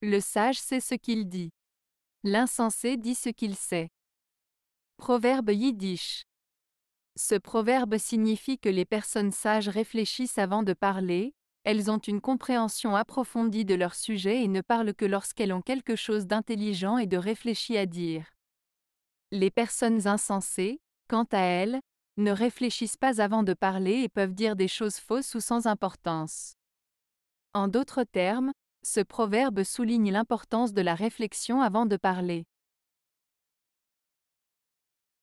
Le sage sait ce qu'il dit. L'insensé dit ce qu'il sait. Proverbe yiddish. Ce proverbe signifie que les personnes sages réfléchissent avant de parler, elles ont une compréhension approfondie de leur sujet et ne parlent que lorsqu'elles ont quelque chose d'intelligent et de réfléchi à dire. Les personnes insensées, quant à elles, ne réfléchissent pas avant de parler et peuvent dire des choses fausses ou sans importance. En d'autres termes, ce proverbe souligne l'importance de la réflexion avant de parler.